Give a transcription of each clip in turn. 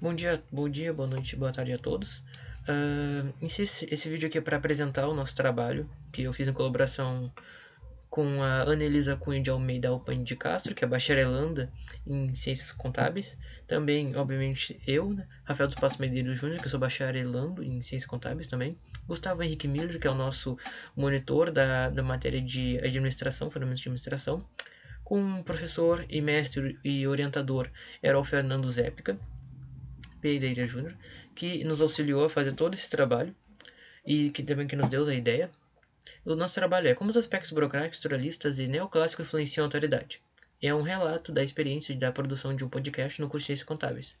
Bom dia, bom dia, boa noite, boa tarde a todos. Uh, esse, esse vídeo aqui é para apresentar o nosso trabalho, que eu fiz em colaboração com a Anelisa Cunha de Almeida Alpani de Castro, que é bacharelanda em Ciências Contábeis. Também, obviamente, eu, né? Rafael dos Passos Medeiros Júnior, que eu sou bacharelando em Ciências Contábeis também. Gustavo Henrique Miller, que é o nosso monitor da, da matéria de administração, ferramentas de administração. Com o professor e mestre e orientador Erol Fernando Zépica Pereira Júnior, que nos auxiliou a fazer todo esse trabalho e que também que nos deu a ideia. O nosso trabalho é como os aspectos burocráticos, surrealistas e neoclássicos influenciam a autoridade. É um relato da experiência da produção de um podcast no curso de Ciências Contábeis.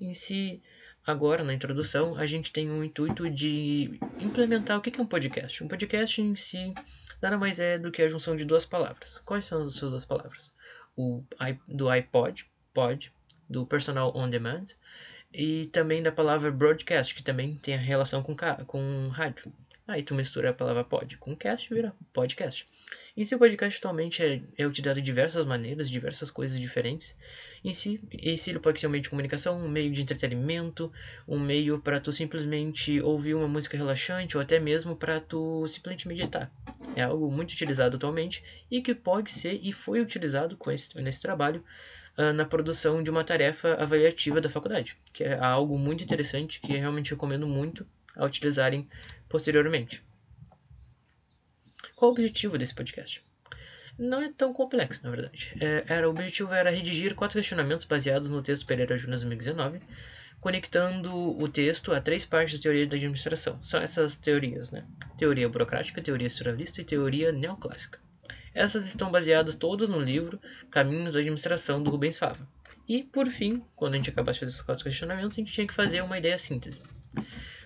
Em si, agora na introdução, a gente tem o intuito de implementar o que é um podcast. Um podcast em si nada mais é do que a junção de duas palavras. Quais são as suas duas palavras? O do iPod, pod, do personal on demand, e também da palavra broadcast, que também tem relação com, com rádio. Aí tu mistura a palavra pod com cast vira podcast. E se o podcast atualmente é, é utilizado de diversas maneiras, diversas coisas diferentes, em si, esse ele pode ser um meio de comunicação, um meio de entretenimento, um meio para tu simplesmente ouvir uma música relaxante ou até mesmo para tu simplesmente meditar. É algo muito utilizado atualmente e que pode ser e foi utilizado com esse, nesse trabalho ah, na produção de uma tarefa avaliativa da faculdade, que é algo muito interessante que realmente recomendo muito a utilizarem posteriormente. Qual o objetivo desse podcast? Não é tão complexo, na verdade. É, era, o objetivo era redigir quatro questionamentos baseados no texto Pereira Júnior 2019, conectando o texto a três partes da teoria da administração. São essas teorias, né? Teoria burocrática, teoria estruturalista e teoria neoclássica. Essas estão baseadas todas no livro Caminhos da Administração do Rubens Fava. E, por fim, quando a gente acabasse de fazer esses quatro questionamentos, a gente tinha que fazer uma ideia síntese.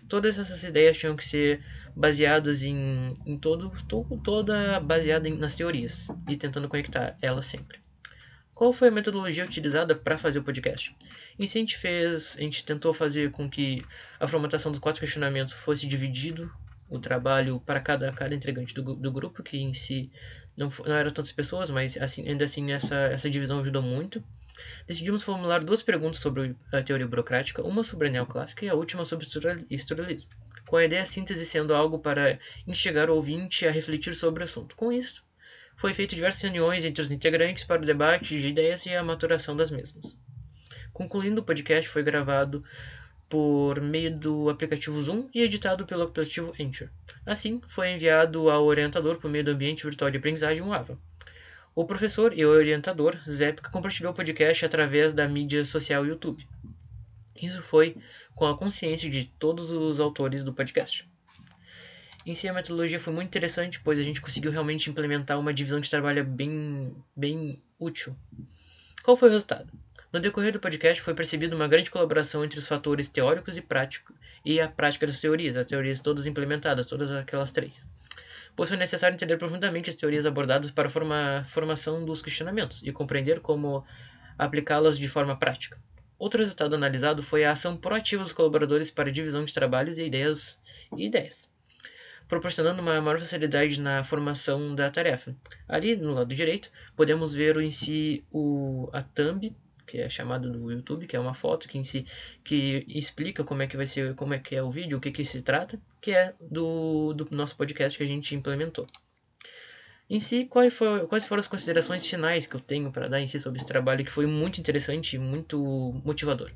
Todas essas ideias tinham que ser baseadas em, em todo, to, toda baseada em, nas teorias e tentando conectar elas sempre. Qual foi a metodologia utilizada para fazer o podcast? Em si a gente fez, a gente tentou fazer com que a formatação dos quatro questionamentos fosse dividido o trabalho para cada, cada integrante do, do grupo, que em si não, não eram tantas pessoas, mas assim, ainda assim essa, essa divisão ajudou muito. Decidimos formular duas perguntas sobre a teoria burocrática, uma sobre a neoclássica e a última sobre o estruturalismo, com a ideia a síntese sendo algo para instigar o ouvinte a refletir sobre o assunto. Com isso, foi feito diversas reuniões entre os integrantes para o debate de ideias e a maturação das mesmas. Concluindo, o podcast foi gravado por meio do aplicativo Zoom e editado pelo aplicativo Anchor. Assim, foi enviado ao orientador por meio do ambiente virtual de aprendizagem um AVA. O professor e o orientador, Zepka, compartilhou o podcast através da mídia social YouTube. Isso foi com a consciência de todos os autores do podcast. Em si, a metodologia foi muito interessante, pois a gente conseguiu realmente implementar uma divisão de trabalho bem, bem útil. Qual foi o resultado? No decorrer do podcast foi percebida uma grande colaboração entre os fatores teóricos e práticos e a prática das teorias, as teorias todas implementadas, todas aquelas três. Pois foi necessário entender profundamente as teorias abordadas para a forma, formação dos questionamentos e compreender como aplicá-las de forma prática. Outro resultado analisado foi a ação proativa dos colaboradores para a divisão de trabalhos e ideias, e ideias proporcionando uma maior facilidade na formação da tarefa. Ali, no lado direito, podemos ver em si o, a thumb que é chamado do YouTube, que é uma foto que, si, que explica como é que vai ser, como é que é o vídeo, o que, que se trata, que é do, do nosso podcast que a gente implementou. Em si, quais, foi, quais foram as considerações finais que eu tenho para dar em si sobre esse trabalho, que foi muito interessante e muito motivador.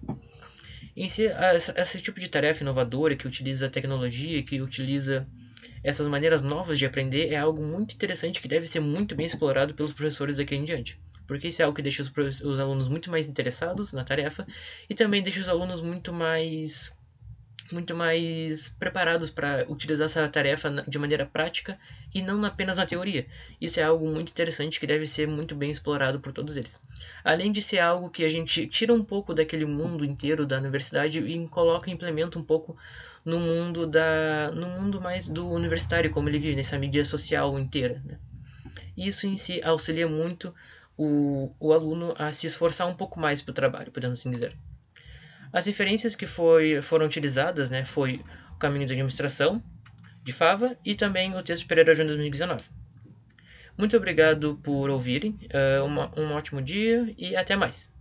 Em si, esse tipo de tarefa inovadora que utiliza a tecnologia, que utiliza essas maneiras novas de aprender, é algo muito interessante que deve ser muito bem explorado pelos professores daqui em diante porque isso é algo que deixa os, os alunos muito mais interessados na tarefa e também deixa os alunos muito mais muito mais preparados para utilizar essa tarefa de maneira prática e não apenas na teoria. Isso é algo muito interessante que deve ser muito bem explorado por todos eles. Além de ser algo que a gente tira um pouco daquele mundo inteiro da universidade e coloca, implementa um pouco no mundo da, no mundo mais do universitário como ele vive nessa mídia social inteira. Né? Isso em si auxilia muito o, o aluno a se esforçar um pouco mais para o trabalho, podemos assim dizer. As referências que foi, foram utilizadas né, foi o Caminho da Administração, de Fava, e também o texto Pereira Júnior 2019. Muito obrigado por ouvirem, uh, uma, um ótimo dia e até mais!